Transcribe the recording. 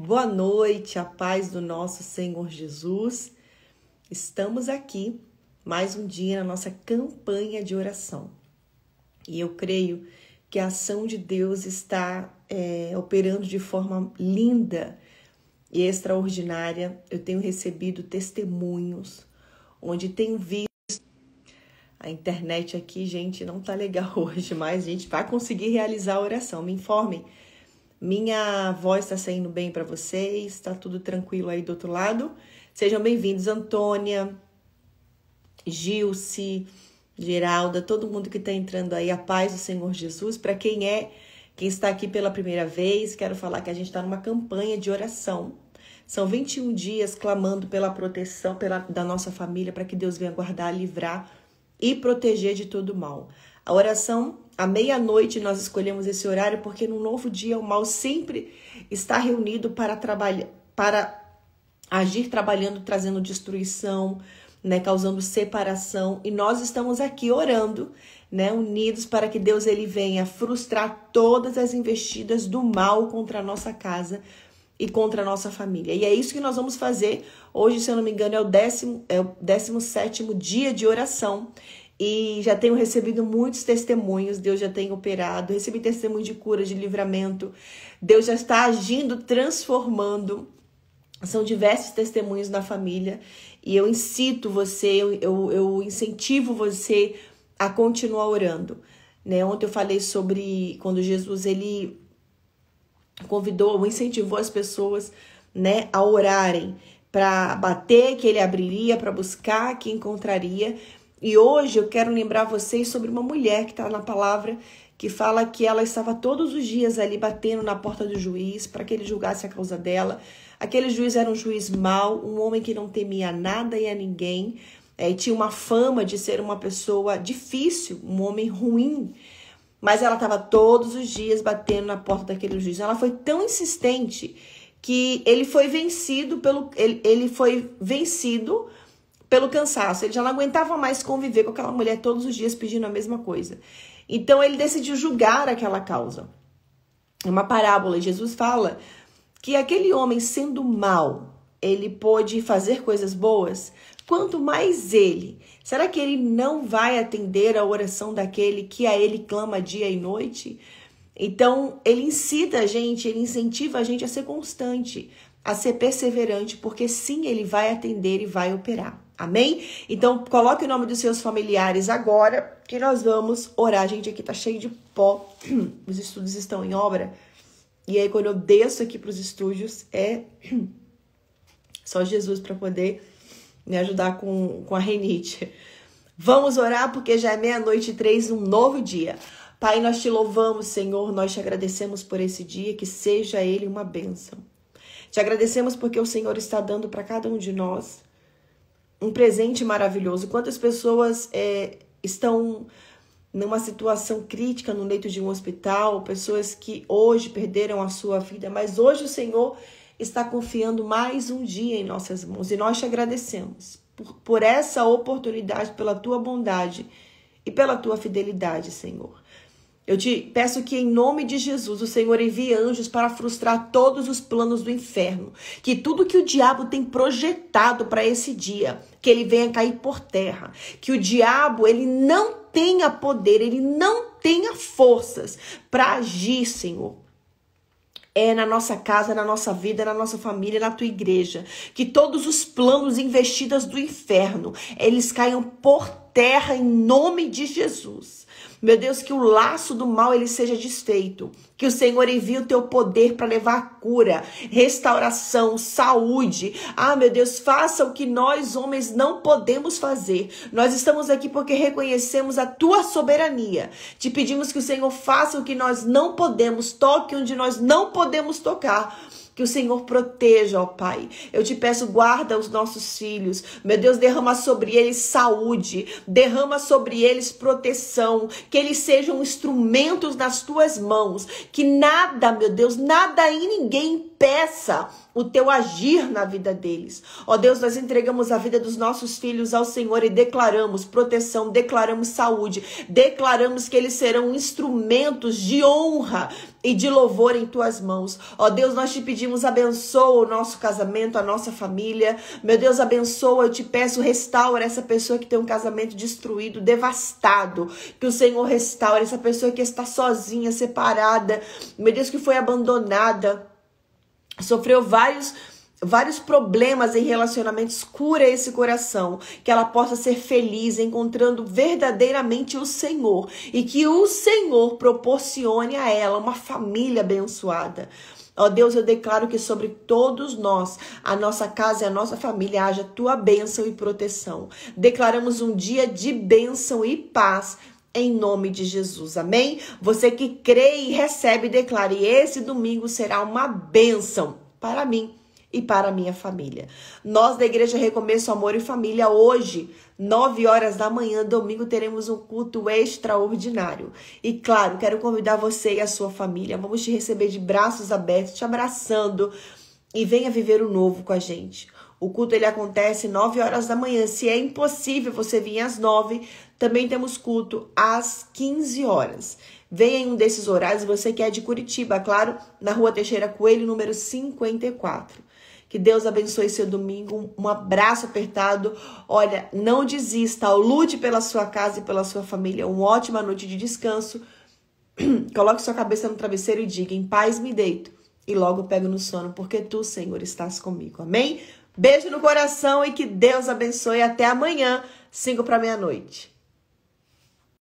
Boa noite, a paz do nosso Senhor Jesus. Estamos aqui mais um dia na nossa campanha de oração. E eu creio que a ação de Deus está é, operando de forma linda e extraordinária. Eu tenho recebido testemunhos onde tenho visto. A internet aqui, gente, não tá legal hoje, mas a gente vai conseguir realizar a oração. Me informem minha voz está saindo bem para vocês, está tudo tranquilo aí do outro lado. Sejam bem-vindos, Antônia, Gilce, Geralda, todo mundo que está entrando aí, a paz do Senhor Jesus. Para quem é, quem está aqui pela primeira vez, quero falar que a gente está numa campanha de oração. São 21 dias clamando pela proteção pela, da nossa família, para que Deus venha guardar, livrar e proteger de todo mal. A oração à meia-noite nós escolhemos esse horário porque no novo dia o mal sempre está reunido para trabalhar, para agir trabalhando, trazendo destruição, né, causando separação, e nós estamos aqui orando, né, unidos para que Deus ele venha frustrar todas as investidas do mal contra a nossa casa e contra a nossa família. E é isso que nós vamos fazer. Hoje, se eu não me engano, é o 17 é o décimo sétimo dia de oração e já tenho recebido muitos testemunhos, Deus já tem operado, recebi testemunho de cura, de livramento, Deus já está agindo, transformando. São diversos testemunhos na família e eu incito você, eu, eu, eu incentivo você a continuar orando. Né? Ontem eu falei sobre quando Jesus ele convidou, incentivou as pessoas né, a orarem para bater que ele abriria, para buscar que encontraria. E hoje eu quero lembrar vocês sobre uma mulher que está na palavra que fala que ela estava todos os dias ali batendo na porta do juiz para que ele julgasse a causa dela. Aquele juiz era um juiz mau, um homem que não temia nada e a ninguém, é, e tinha uma fama de ser uma pessoa difícil, um homem ruim. Mas ela estava todos os dias batendo na porta daquele juiz. Ela foi tão insistente que ele foi vencido pelo ele, ele foi vencido pelo cansaço. Ele já não aguentava mais conviver com aquela mulher todos os dias pedindo a mesma coisa. Então ele decidiu julgar aquela causa. É uma parábola. Jesus fala que aquele homem, sendo mal, ele pôde fazer coisas boas. Quanto mais ele, será que ele não vai atender a oração daquele que a ele clama dia e noite? Então, ele incita a gente, ele incentiva a gente a ser constante, a ser perseverante, porque sim, ele vai atender e vai operar. Amém? Então, coloque o nome dos seus familiares agora, que nós vamos orar. Gente, aqui tá cheio de pó. Os estudos estão em obra. E aí, quando eu desço aqui para os estúdios, é só Jesus para poder me ajudar com, com a renite. Vamos orar, porque já é meia-noite e três, um novo dia. Pai, nós te louvamos, Senhor, nós te agradecemos por esse dia, que seja ele uma bênção. Te agradecemos porque o Senhor está dando para cada um de nós um presente maravilhoso. Quantas pessoas é, estão numa situação crítica no leito de um hospital, pessoas que hoje perderam a sua vida, mas hoje o Senhor está confiando mais um dia em nossas mãos e nós te agradecemos por, por essa oportunidade, pela tua bondade e pela tua fidelidade, Senhor. Eu te peço que, em nome de Jesus, o Senhor envie anjos para frustrar todos os planos do inferno. Que tudo que o diabo tem projetado para esse dia, que ele venha cair por terra. Que o diabo, ele não tenha poder, ele não tenha forças para agir, Senhor. É na nossa casa, na nossa vida, na nossa família, na tua igreja. Que todos os planos investidas do inferno, eles caiam por terra em nome de Jesus. Meu Deus, que o laço do mal ele seja desfeito. Que o Senhor envie o teu poder para levar cura, restauração, saúde. Ah, meu Deus, faça o que nós homens não podemos fazer. Nós estamos aqui porque reconhecemos a tua soberania. Te pedimos que o Senhor faça o que nós não podemos, toque onde nós não podemos tocar que o Senhor proteja, ó Pai. Eu te peço, guarda os nossos filhos. Meu Deus, derrama sobre eles saúde, derrama sobre eles proteção, que eles sejam instrumentos nas tuas mãos, que nada, meu Deus, nada e ninguém impeça o teu agir na vida deles. Ó Deus, nós entregamos a vida dos nossos filhos ao Senhor e declaramos proteção, declaramos saúde, declaramos que eles serão instrumentos de honra e de louvor em tuas mãos. Ó Deus, nós te pedimos abençoa o nosso casamento, a nossa família. Meu Deus, abençoa, eu te peço, restaura essa pessoa que tem um casamento destruído, devastado. Que o Senhor restaure essa pessoa que está sozinha, separada. Meu Deus, que foi abandonada sofreu vários vários problemas em relacionamentos, cura esse coração, que ela possa ser feliz encontrando verdadeiramente o Senhor e que o Senhor proporcione a ela uma família abençoada. Ó oh Deus, eu declaro que sobre todos nós, a nossa casa e a nossa família, haja tua bênção e proteção. Declaramos um dia de bênção e paz em nome de Jesus, amém? Você que crê e recebe, declare: esse domingo será uma bênção para mim e para minha família. Nós da Igreja Recomeço Amor e Família, hoje, 9 horas da manhã, domingo, teremos um culto extraordinário. E claro, quero convidar você e a sua família, vamos te receber de braços abertos, te abraçando e venha viver o novo com a gente. O culto ele acontece 9 horas da manhã. Se é impossível você vir às 9, também temos culto às 15 horas. Venha em um desses horários, você que é de Curitiba, claro, na rua Teixeira Coelho, número 54. Que Deus abençoe seu domingo. Um abraço apertado. Olha, não desista. Lute pela sua casa e pela sua família. Uma ótima noite de descanso. Coloque sua cabeça no travesseiro e diga: Em paz me deito e logo pego no sono, porque tu, Senhor, estás comigo. Amém? Beijo no coração e que Deus abençoe. Até amanhã, 5 para meia-noite.